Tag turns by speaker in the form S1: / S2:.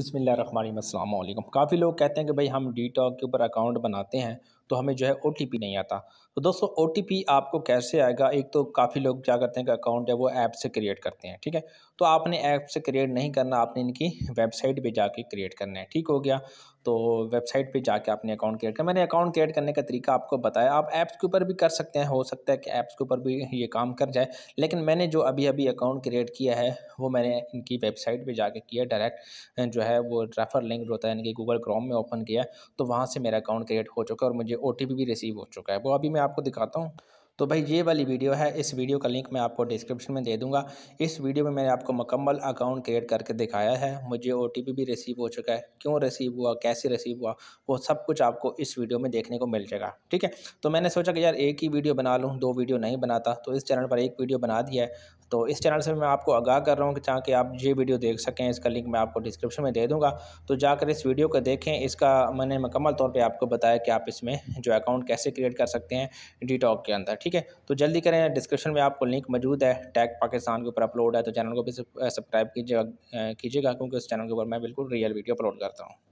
S1: बसमिल काफ़ी लोग कहते हैं कि भाई हम डी के ऊपर अकाउंट बनाते हैं तो हमें जो है ओ नहीं आता तो दोस्तों ओ आपको कैसे आएगा एक तो काफ़ी लोग क्या करते हैं कि अकाउंट है वो ऐप से क्रिएट करते हैं ठीक है तो आपने ऐप से क्रिएट नहीं करना आपने इनकी वेबसाइट पे जाके क्रिएट करना है ठीक हो गया तो वेबसाइट पे जाके आपने अकाउंट क्रिएट कर मैंने अकाउंट क्रिएट करने का तरीका आपको बताया आप ऐप्स के ऊपर भी कर सकते हैं हो सकता है कि ऐप्स के ऊपर भी ये काम कर जाए लेकिन मैंने जो अभी अभी अकाउंट क्रिएट किया है वो मैंने इनकी वेबसाइट पर जाके किया डायरेक्ट जो है वो रेफर लिंक होता है इनकी गूगल क्रोम में ओपन किया तो वहाँ से मेरा अकाउंट क्रिएट हो चुका है और मुझे ओ भी रिसीव हो चुका है वो अभी मैं आपको दिखाता हूँ तो भाई ये वाली वीडियो है इस वीडियो का लिंक मैं आपको डिस्क्रिप्शन में दे दूंगा इस वीडियो में मैंने आपको मुकम्मल अकाउंट क्रिएट करके दिखाया है मुझे ओ भी रिसीव हो चुका है क्यों रिसीव हुआ कैसे रिसीव हुआ वो सब कुछ आपको इस वीडियो में देखने को मिल जाएगा ठीक है तो मैंने सोचा कि यार एक ही वीडियो बना लूँ दो वीडियो नहीं बनाता तो इस चैनल पर एक वीडियो बना दिया है तो इस चैनल से मैं आपको आगाह कर रहा हूँ कि ताकि आप ये वीडियो देख सकें इसका लिंक मैं आपको डिस्क्रिप्शन में दे दूँगा तो जाकर इस वीडियो को देखें इसका मैंने मुकम्मल तौर पर आपको बताया कि आप इसमें जो अकाउंट कैसे क्रिएट कर सकते हैं डीटॉक के अंदर ठीक है तो जल्दी करें डिस्क्रिप्शन में आपको लिंक मौजूद है टैग पाकिस्तान के ऊपर अपलोड है तो चैनल को भी सब्सक्राइब कीजिएगा कीजिएगा क्योंकि उस चैनल के ऊपर मैं बिल्कुल रियल वीडियो अपलोड करता हूँ